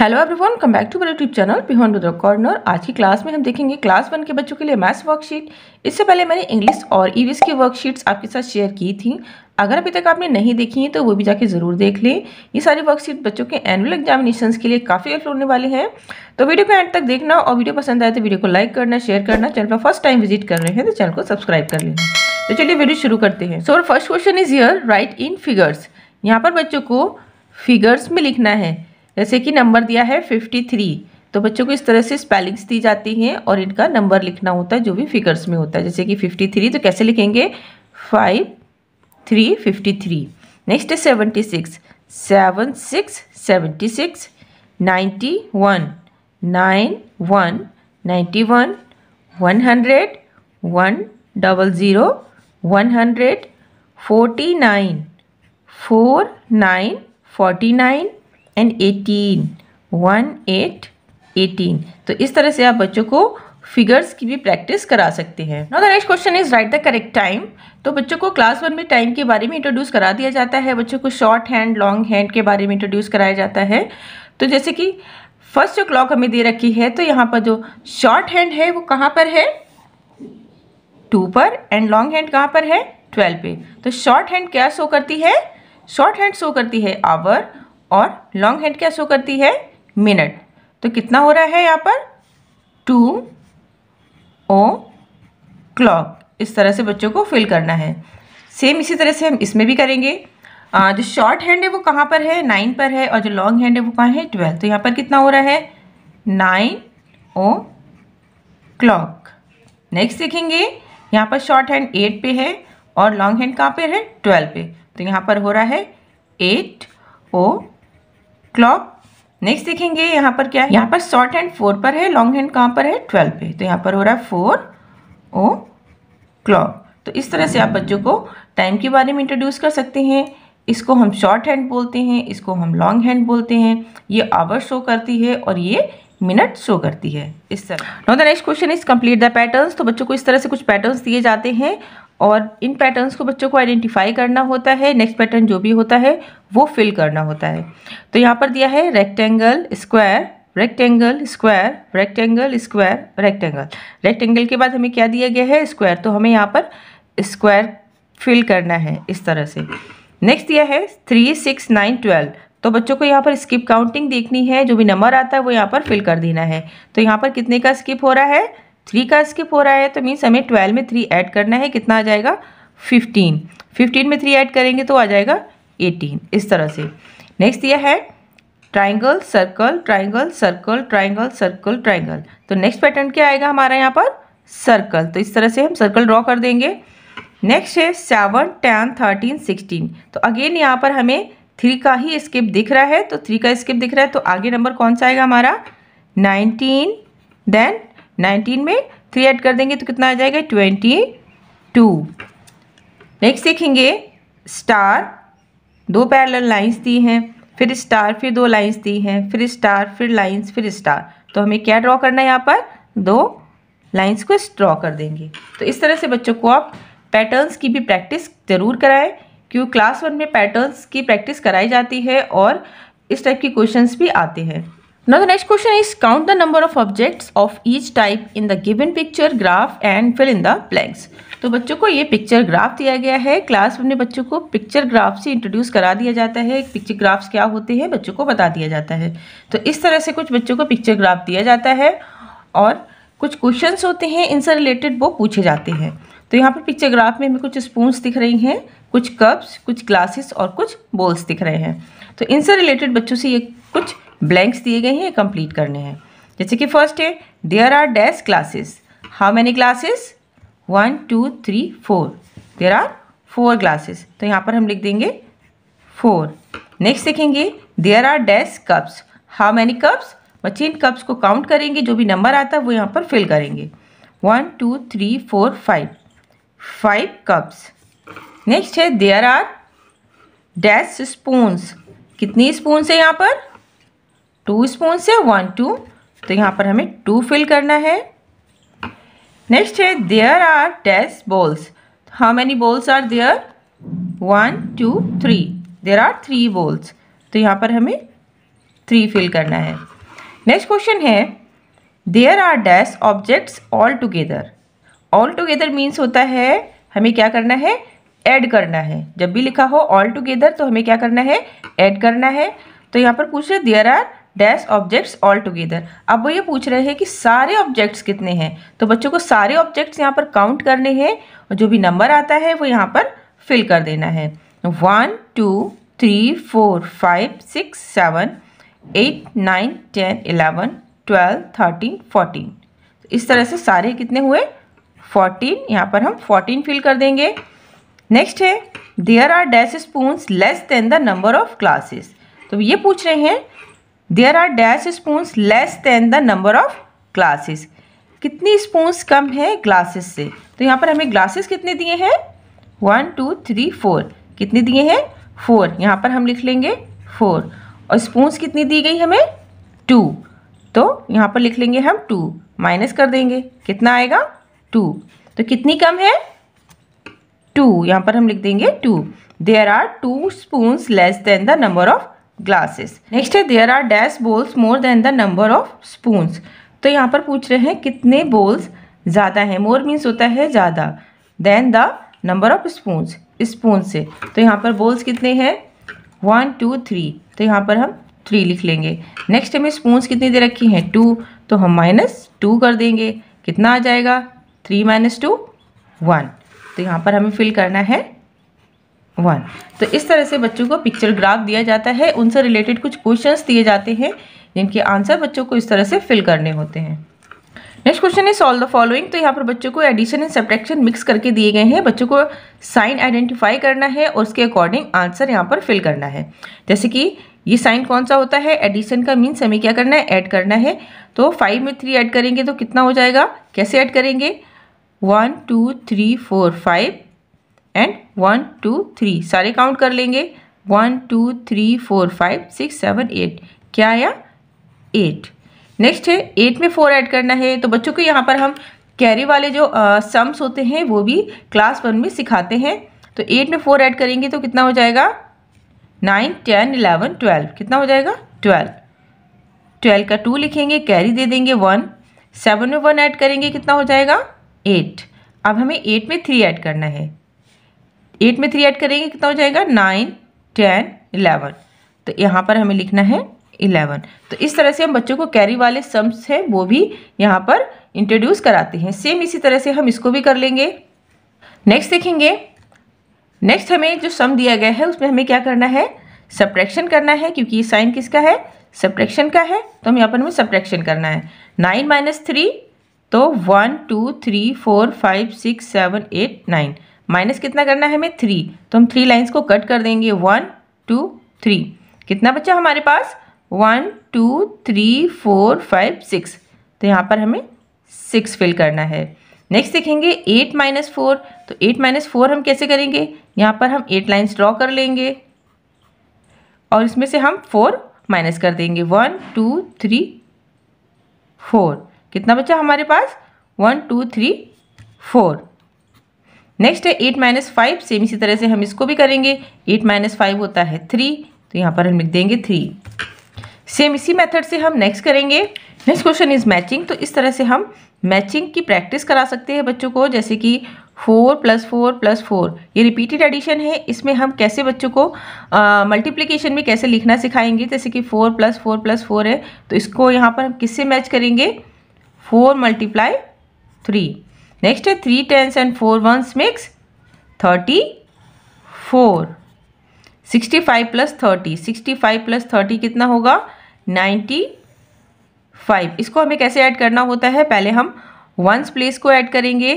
Hello everyone come back to मेरे YouTube channel Pihan Rudra corner आज की क्लास में हम देखेंगे क्लास वन के बच्चों के लिए मैथ्स वर्कशीट इससे पहले मैंने इंग्लिश और ईवीएस की वर्कशीट्स आपके साथ शेयर की थी अगर अभी तक आपने नहीं देखी है तो वो भी जाके ज़रूर देख लें ये सारी वर्कशीट बच्चों के एनुअल एग्जामिनेशन के लिए काफ़ी हेल्प होने वाले हैं तो वीडियो को एंड तक देखना और वीडियो पसंद आए तो वीडियो को लाइक करना शेयर करना चैनल पर फर्स्ट टाइम विजिट कर रहे हैं तो चैनल को सब्सक्राइब कर लेना तो चलिए वीडियो शुरू करते हैं सो फर्स्ट क्वेश्चन इज यर राइट इन फिगर्स यहाँ पर बच्चों को फिगर्स में लिखना है जैसे कि नंबर दिया है फिफ्टी थ्री तो बच्चों को इस तरह से स्पेलिंग्स दी जाती हैं और इनका नंबर लिखना होता है जो भी फिगर्स में होता है जैसे कि फिफ्टी थ्री तो कैसे लिखेंगे five three fifty three next है seventy six seven six seventy six ninety one nine one ninety one one hundred one double zero one hundred forty nine four nine forty nine and eighteen one eight eighteen तो इस तरह से आप बच्चों को figures की भी practice करा सकते हैं now the next question is write the correct time तो बच्चों को क्लास वन में टाइम के बारे में इंट्रोड्यूस करा दिया जाता है बच्चों को शॉर्ट हैंड लॉन्ग हैंड के बारे में इंट्रोड्यूस कराया जाता है तो जैसे कि फर्स्ट जो क्लॉक हमें दे रखी है तो यहाँ पर जो शॉर्ट हैंड है वो कहाँ पर है टू पर एंड लॉन्ग हैंड कहाँ पर है ट्वेल्व पे तो शॉर्ट हैंड क्या शो करती है शॉर्ट हैंड शो करती है आवर और लॉन्ग हेड क्या शो करती है मिनट तो कितना हो रहा है यहाँ पर टू ओ क्लॉक इस तरह से बच्चों को फिल करना है सेम इसी तरह से हम इसमें भी करेंगे आ, जो शॉर्ट हैंड है वो कहाँ पर है नाइन पर है और जो लॉन्ग हैंड है वो कहाँ है ट्वेल्व तो यहाँ पर कितना हो रहा है नाइन ओ क्लॉक नेक्स्ट देखेंगे यहाँ पर शॉर्ट हैंड एट पे है और लॉन्ग हैंड कहाँ पर है ट्वेल्व पे तो यहाँ पर हो रहा है एट ओ क्लॉक नेक्स्ट देखेंगे यहाँ पर क्या है यहाँ पर शॉर्ट हैंड फोर पर है लॉन्ग हैंड कहाँ पर है ट्वेल्व पे तो यहाँ पर हो रहा है फोर ओ क्लॉक तो इस तरह से आप बच्चों को टाइम के बारे में इंट्रोड्यूस कर सकते हैं इसको हम शॉर्ट हैंड बोलते हैं इसको हम लॉन्ग हैंड बोलते हैं ये आवर शो करती है और ये मिनट शो करती है इस तरह no the next question is complete the patterns तो बच्चों को इस तरह से कुछ पैटर्न्स दिए जाते हैं और इन पैटर्न्स को बच्चों को आइडेंटिफाई करना होता है नेक्स्ट पैटर्न जो भी होता है वो फिल करना होता है तो यहाँ पर दिया है rectangle square rectangle square rectangle square rectangle rectangle के बाद हमें क्या दिया गया है स्क्वायर तो हमें यहाँ पर स्क्वायर फिल करना है इस तरह से नेक्स्ट दिया है थ्री सिक्स नाइन ट्वेल्व तो बच्चों को यहाँ पर स्किप काउंटिंग देखनी है जो भी नंबर आता है वो यहाँ पर फिल कर देना है तो यहाँ पर कितने का स्किप हो रहा है थ्री का स्किप हो रहा है तो मीन्स हमें ट्वेल्व में थ्री ऐड करना है कितना आ जाएगा फिफ्टीन फिफ्टीन में थ्री ऐड करेंगे तो आ जाएगा एटीन इस तरह से नेक्स्ट दिया है triangle circle triangle circle triangle circle triangle तो नेक्स्ट पैटर्न क्या आएगा हमारा यहाँ पर सर्कल तो इस तरह से हम सर्कल ड्रॉ कर देंगे नेक्स्ट है सेवन टेन थर्टीन सिक्सटीन तो अगेन यहाँ पर हमें थ्री का ही स्किप दिख रहा है तो थ्री का स्किप दिख रहा है तो आगे नंबर कौन सा आएगा हमारा नाइनटीन देन नाइनटीन में थ्री ऐड कर देंगे तो कितना आ जाएगा ट्वेंटी टू नेक्स्ट देखेंगे स्टार दो पैरेलल लाइंस दी हैं फिर स्टार फिर दो लाइंस दी हैं फिर स्टार फिर लाइंस फिर स्टार तो हमें क्या ड्रॉ करना है यहाँ पर दो लाइंस को ड्रॉ कर देंगे तो इस तरह से बच्चों को आप पैटर्न्स की भी प्रैक्टिस ज़रूर कराएं क्योंकि क्लास वन में पैटर्न्स की प्रैक्टिस कराई जाती है और इस टाइप की क्वेश्चंस भी आते हैं Now the next question is count the number of objects of each type in the given picture graph and fill in the blanks. तो बच्चों को ये पिक्चर ग्राफ दिया गया है क्लास में बच्चों को पिक्चर ग्राफ से इंट्रोड्यूस करा दिया जाता है पिक्चर ग्राफ्स क्या होते हैं बच्चों को बता दिया जाता है तो इस तरह से कुछ बच्चों को पिक्चर ग्राफ दिया जाता है और कुछ क्वेश्चन होते हैं इनसे रिलेटेड वो पूछे जाते हैं तो यहाँ पर पिक्चर ग्राफ में हमें कुछ स्पून्स दिख रही हैं कुछ कप्स कुछ ग्लासेस और कुछ बोल्स दिख रहे हैं तो इनसे रिलेटेड बच्चों से ये कुछ ब्लैंक्स दिए गए हैं कंप्लीट करने हैं जैसे कि फर्स्ट है there are dash classes how many classes one two three four there are four classes तो यहाँ पर हम लिख देंगे फोर नेक्स्ट देखेंगे there are dash cups how many cups बच्चे इन कप्स को काउंट करेंगे जो भी नंबर आता है वो यहाँ पर फिल करेंगे one two three four five five cups next है देयर आर डैश स्पून्स कितनी स्पून्स है यहाँ पर टू स्पून से वन टू तो यहाँ पर हमें टू फिल करना है नेक्स्ट है there are test balls how many balls are there one two three there are three balls तो यहाँ पर हमें थ्री फिल करना है नेक्स्ट क्वेश्चन है there are dash objects all together all together means होता है हमें क्या करना है ऐड करना है जब भी लिखा हो ऑल टुगेदर तो हमें क्या करना है ऐड करना है तो यहाँ पर पूछ रहे there are dash objects all together अब वो ये पूछ रहे हैं कि सारे ऑब्जेक्ट्स कितने हैं तो बच्चों को सारे ऑब्जेक्ट्स यहाँ पर काउंट करने हैं और जो भी नंबर आता है वो यहाँ पर फिल कर देना है one two three four five six seven eight nine ten eleven twelve thirteen fourteen इस तरह से सारे कितने हुए फोर्टीन यहाँ पर हम फोर्टीन फिल कर देंगे नेक्स्ट है there are dash spoon less than the number of classes तो ये पूछ रहे हैं there are dash spoons less than the number of glasses कितनी स्पूंस कम है ग्लासेस से तो यहाँ पर हमें ग्लासेस कितने दिए हैं वन टू थ्री फोर कितने दिए हैं फोर यहाँ पर हम लिख लेंगे फोर और स्पूंस कितनी दी गई हमें टू तो यहाँ पर लिख लेंगे हम टू माइनस कर देंगे कितना आएगा टू तो कितनी कम है टू यहाँ पर हम लिख देंगे two there are two spoons less than the number of glasses next है there are dash bowls more than the number of spoons. तो यहाँ पर पूछ रहे हैं कितने बोल्स ज़्यादा हैं मोर मीन्स होता है ज़्यादा than the number of spoons spoon से तो यहाँ पर बोल्स कितने हैं वन टू थ्री तो यहाँ पर हम थ्री लिख लेंगे नेक्स्ट हमें स्पून्स कितनी दे रखी हैं टू तो हम माइनस टू कर देंगे कितना आ जाएगा थ्री माइनस टू वन तो यहाँ पर हमें फिल करना है वन तो इस तरह से बच्चों को पिक्चर ग्राफ दिया जाता है उनसे रिलेटेड कुछ क्वेश्चंस दिए जाते हैं जिनके आंसर बच्चों को इस तरह से फिल करने होते हैं नेक्स्ट क्वेश्चन है सॉल्व द फॉलोइंग तो यहाँ पर बच्चों को एडिशन एंड सब्ट्रैक्शन मिक्स करके दिए गए हैं बच्चों को साइन आइडेंटिफाई करना है और उसके अकॉर्डिंग आंसर यहाँ पर फिल करना है जैसे कि ये साइन कौन सा होता है एडिशन का मीन्स हमें क्या करना है ऐड करना है तो फाइव में थ्री ऐड करेंगे तो कितना हो जाएगा कैसे ऐड करेंगे one two three four five and one two three सारे काउंट कर लेंगे one two three four five six seven eight क्या आया एट नेक्स्ट है एट में फोर ऐड करना है तो बच्चों को यहाँ पर हम कैरी वाले जो सम्स uh, होते हैं वो भी क्लास वन में सिखाते हैं तो एट में फोर ऐड करेंगे तो कितना हो जाएगा नाइन टेन इलेवन ट्वेल्व कितना हो जाएगा ट्वेल्व ट्वेल्व का टू लिखेंगे कैरी दे देंगे वन सेवन में वन ऐड करेंगे कितना हो जाएगा एट अब हमें एट में थ्री ऐड करना है एट में थ्री ऐड करेंगे कितना हो जाएगा नाइन टेन इलेवन तो यहाँ पर हमें लिखना है इलेवन तो इस तरह से हम बच्चों को कैरी वाले सम्स हैं वो भी यहाँ पर इंट्रोड्यूस कराते हैं सेम इसी तरह से हम इसको भी कर लेंगे नेक्स्ट देखेंगे नेक्स्ट हमें जो सम दिया गया है उसमें हमें क्या करना है सब्ट्रैक्शन करना है क्योंकि ये साइन किसका है सब्ट्रैक्शन का है तो हम यहाँ पर हमें सब्ट्रैक्शन करना है नाइन माइनस थ्री तो one two three four five six seven eight nine minus कितना करना है हमें थ्री तो हम थ्री लाइन्स को कट कर देंगे वन टू थ्री कितना बच्चा हमारे पास one two three four five six तो यहाँ पर हमें सिक्स फिल करना है नेक्स्ट देखेंगे एट माइनस फोर तो एट माइनस फोर हम कैसे करेंगे यहाँ पर हम एट लाइन्स ड्रॉ कर लेंगे और इसमें से हम फोर माइनस कर देंगे वन टू थ्री फोर कितना बच्चा हमारे पास one two three four next है एट माइनस फाइव सेम इसी तरह से हम इसको भी करेंगे एट माइनस फाइव होता है थ्री तो यहाँ पर हम लिख देंगे थ्री सेम इसी मेथड से हम नेक्स्ट करेंगे नेक्स्ट क्वेश्चन इज मैचिंग तो इस तरह से हम मैचिंग की प्रैक्टिस करा सकते हैं बच्चों को जैसे कि four plus four plus four ये रिपीटेड एडिशन है इसमें हम कैसे बच्चों को मल्टीप्लिकेशन में कैसे लिखना सिखाएंगे जैसे कि four plus four plus four है तो इसको यहाँ पर हम किससे मैच करेंगे फोर मल्टीप्लाई थ्री नेक्स्ट है three tens and four ones mix thirty four sixty five plus thirty sixty five plus thirty कितना होगा नाइन्टी फाइव इसको हमें कैसे ऐड करना होता है पहले हम वंस प्लेस को ऐड करेंगे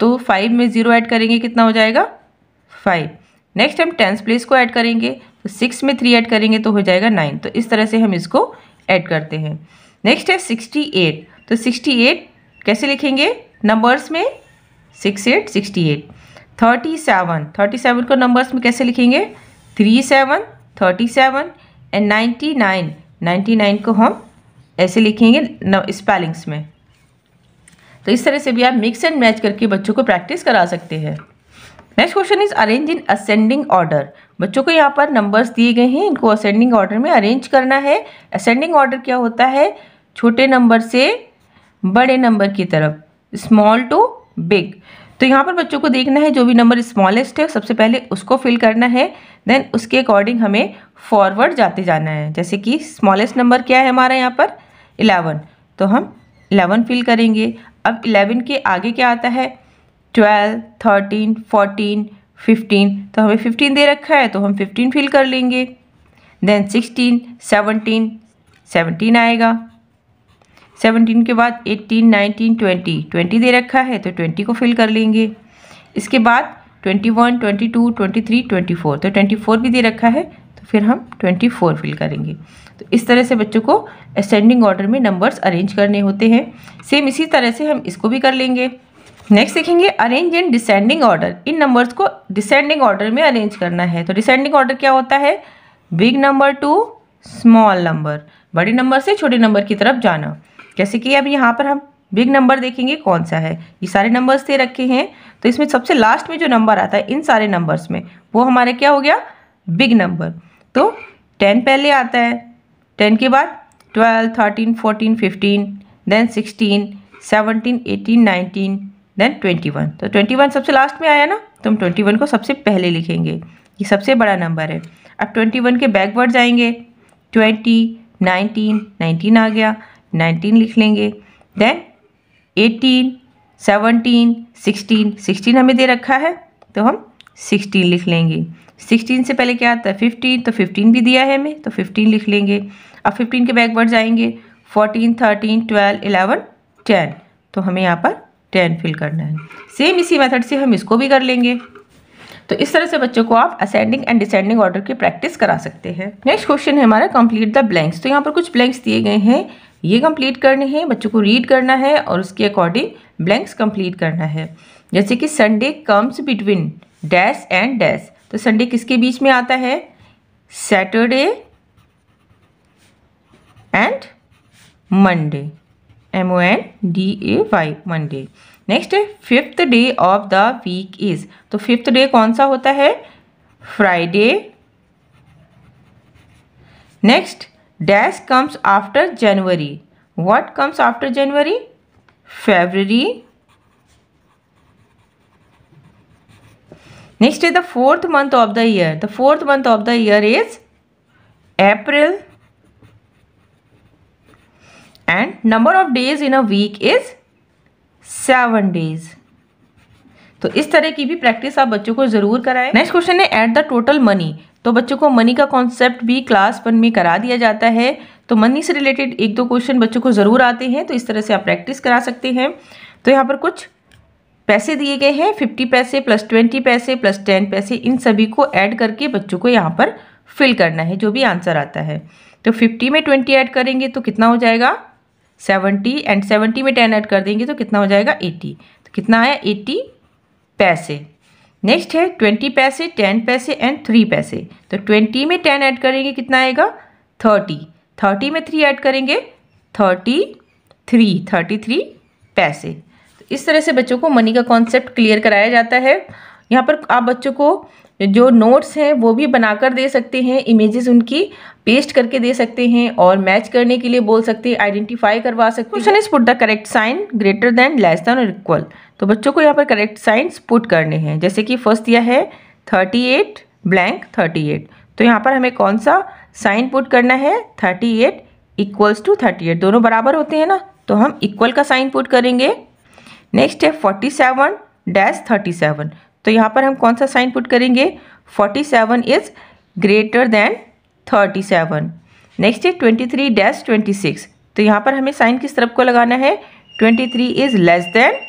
तो फाइव में ज़ीरो ऐड करेंगे कितना हो जाएगा फाइव नेक्स्ट हम टेंस प्लेस को ऐड करेंगे तो सिक्स में थ्री ऐड करेंगे तो हो जाएगा नाइन तो इस तरह से हम इसको ऐड करते हैं नेक्स्ट है सिक्सटी एट तो सिक्सटी एट कैसे लिखेंगे नंबर्स में six eight sixty eight thirty seven thirty seven को नंबर्स में कैसे लिखेंगे three seven thirty seven and ninety nine ninety nine को हम ऐसे लिखेंगे स्पेलिंग्स में तो इस तरह से भी आप मिक्स एंड मैच करके बच्चों को प्रैक्टिस करा सकते हैं next question is arrange in ascending order बच्चों को यहाँ पर नंबर्स दिए गए हैं इनको असेंडिंग ऑर्डर में अरेंज करना है असेंडिंग ऑर्डर क्या होता है छोटे नंबर से बड़े नंबर की तरफ स्मॉल टू बिग तो यहाँ पर बच्चों को देखना है जो भी नंबर स्मॉलेस्ट है सबसे पहले उसको फिल करना है देन उसके अकॉर्डिंग हमें फॉरवर्ड जाते जाना है जैसे कि स्मॉलेस्ट नंबर क्या है हमारा यहाँ पर इलेवन तो हम इलेवन फिल करेंगे अब इलेवन के आगे क्या आता है ट्वेल्व थर्टीन फोर्टीन फिफ्टीन तो हमें फिफ्टीन दे रखा है तो हम फिफ्टीन फिल कर लेंगे देन सिक्सटीन सेवनटीन सेवनटीन आएगा सेवनटीन के बाद एट्टीन नाइनटीन ट्वेंटी ट्वेंटी दे रखा है तो ट्वेंटी को फिल कर लेंगे इसके बाद twenty one twenty two twenty three twenty four तो ट्वेंटी फोर भी दे रखा है तो फिर हम ट्वेंटी फोर फिल करेंगे तो इस तरह से बच्चों को असेंडिंग ऑर्डर में नंबर्स अरेंज करने होते हैं सेम इसी तरह से हम इसको भी कर लेंगे नेक्स्ट देखेंगे अरेंज इन डिसेंडिंग ऑर्डर इन नंबर्स को डिसेंडिंग ऑर्डर में अरेंज करना है तो डिसेंडिंग ऑर्डर क्या होता है big number to small number बड़े नंबर से छोटे नंबर की तरफ जाना जैसे कि अब यहाँ पर हम बिग नंबर देखेंगे कौन सा है ये सारे नंबर्स दे रखे हैं तो इसमें सबसे लास्ट में जो नंबर आता है इन सारे नंबर्स में वो हमारा क्या हो गया बिग नंबर तो टेन पहले आता है टेन के बाद twelve thirteen fourteen fifteen then sixteen seventeen eighteen nineteen then twenty one तो ट्वेंटी वन सबसे लास्ट में आया ना तो हम ट्वेंटी वन को सबसे पहले लिखेंगे ये सबसे बड़ा नंबर है अब ट्वेंटी वन के बैकवर्ड जाएंगे ट्वेंटी नाइनटीन नाइनटीन आ गया नाइनटीन लिख लेंगे then eighteen seventeen sixteen sixteen हमें दे रखा है तो हम सिक्सटीन लिख लेंगे सिक्सटीन से पहले क्या आता है फिफ्टीन तो फिफ्टीन भी दिया है हमें तो फिफ्टीन लिख लेंगे अब फिफ्टीन के बैकवर्ड जाएंगे fourteen thirteen twelve eleven ten तो हमें यहाँ पर टेन फिल करना है सेम इसी मेथड से हम इसको भी कर लेंगे तो इस तरह से बच्चों को आप असेंडिंग एंड डिसेंडिंग ऑर्डर की प्रैक्टिस करा सकते हैं नेक्स्ट क्वेश्चन है हमारा कंप्लीट द ब्लैंक्स तो यहाँ पर कुछ ब्लैंक्स दिए गए हैं ये कंप्लीट करने हैं बच्चों को रीड करना है और उसके अकॉर्डिंग ब्लैंक्स कंप्लीट करना है जैसे कि Sunday comes between dash and dash तो संडे किसके बीच में आता है Saturday and Monday M O N D A Y Monday next है fifth day of the week is तो फिफ्थ डे कौन सा होता है Friday next dash comes after January what comes after January February next is the fourth month of the year the fourth month of the year is April and number of days in a week is seven days तो इस तरह की भी practice आप बच्चों को जरूर कराएं नेक्स्ट क्वेश्चन है एट द टोटल मनी तो बच्चों को मनी का कॉन्सेप्ट भी क्लास वन में करा दिया जाता है तो मनी से रिलेटेड एक दो क्वेश्चन बच्चों को ज़रूर आते हैं तो इस तरह से आप प्रैक्टिस करा सकते हैं तो यहाँ पर कुछ पैसे दिए गए हैं फिफ्टी पैसे प्लस ट्वेंटी पैसे प्लस टेन पैसे इन सभी को ऐड करके बच्चों को यहाँ पर फिल करना है जो भी आंसर आता है तो फिफ्टी में ट्वेंटी ऐड करेंगे तो कितना हो जाएगा सेवेंटी एंड सेवेंटी में टेन ऐड कर देंगे तो कितना हो जाएगा एट्टी तो कितना आया एट्टी पैसे नेक्स्ट है ट्वेंटी पैसे टेन पैसे एंड थ्री पैसे तो ट्वेंटी में टेन ऐड करेंगे कितना आएगा थर्टी थर्टी में थ्री ऐड करेंगे थर्टी थ्री थर्टी थ्री पैसे तो इस तरह से बच्चों को मनी का कॉन्सेप्ट क्लियर कराया जाता है यहाँ पर आप बच्चों को जो नोट्स हैं वो भी बनाकर दे सकते हैं इमेजेस उनकी पेस्ट करके दे सकते हैं और मैच करने के लिए बोल सकते हैं आइडेंटिफाई करवा सकते हैं is put the correct sign greater than less than और इक्वल तो बच्चों को यहाँ पर करेक्ट साइंस पुट करने हैं जैसे कि फर्स्ट दिया है thirty eight blank thirty eight तो यहाँ पर हमें कौन सा साइन पुट करना है thirty eight equals to thirty eight दोनों बराबर होते हैं ना तो हम इक्वल का साइन पुट करेंगे नेक्स्ट है forty seven dash thirty seven तो यहाँ पर हम कौन सा साइन पुट करेंगे forty seven is greater than thirty seven next है twenty three dash twenty six तो यहाँ पर हमें साइन किस तरफ को लगाना है twenty three is less than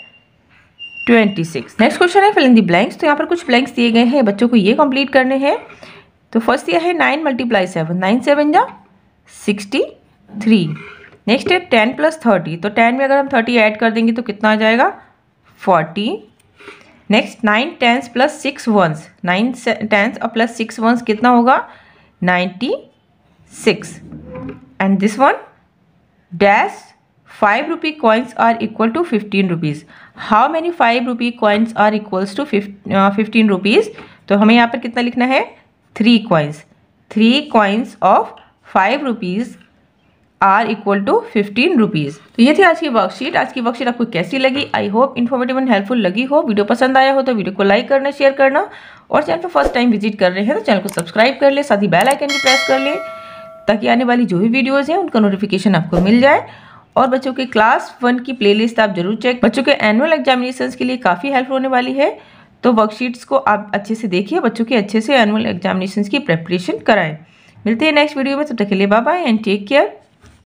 twenty six next question है फिलिंग दी ब्लैंक्स तो यहाँ पर कुछ ब्लैंक्स दिए गए हैं बच्चों को ये कंप्लीट करने हैं तो फर्स्ट यह है nine multiply seven nine seven जा सिक्सटी थ्री नेक्स्ट है टेन प्लस थर्टी तो टेन में अगर हम थर्टी ऐड कर देंगे तो कितना आ जाएगा forty next nine tens plus six ones nine tens और प्लस सिक्स वंस कितना होगा ninety six and this one dash five rupee coins are equal to fifteen rupees how many five rupee coins are equals to fifteen rupees तो हमें यहाँ पर कितना लिखना है three coins three coins of five rupees are equal to fifteen rupees तो ये थी आज की वर्कशीट आज की वर्कशीट आपको कैसी लगी I hope informative and helpful लगी हो वीडियो पसंद आया हो तो वीडियो को लाइक करना शेयर करना और चैनल पर फर्स्ट टाइम विजिट कर रहे हैं तो चैनल को सब्सक्राइब कर ले साथ ही बेल आइकन भी प्रेस कर ले ताकि आने वाली जो भी वीडियोज़ हैं उनका नोटिफिकेशन आपको मिल जाए और बच्चों के क्लास वन की प्लेलिस्ट आप जरूर चेक बच्चों के एनुअल एग्जामिनेशन के लिए काफ़ी हेल्प होने वाली है तो वर्कशीट्स को आप अच्छे से देखिए बच्चों के अच्छे से एनुअल एग्जामिनेशन की प्रेपरेशन कराएं मिलते हैं नेक्स्ट वीडियो में तब तो तक के लिए बाय एंड टेक केयर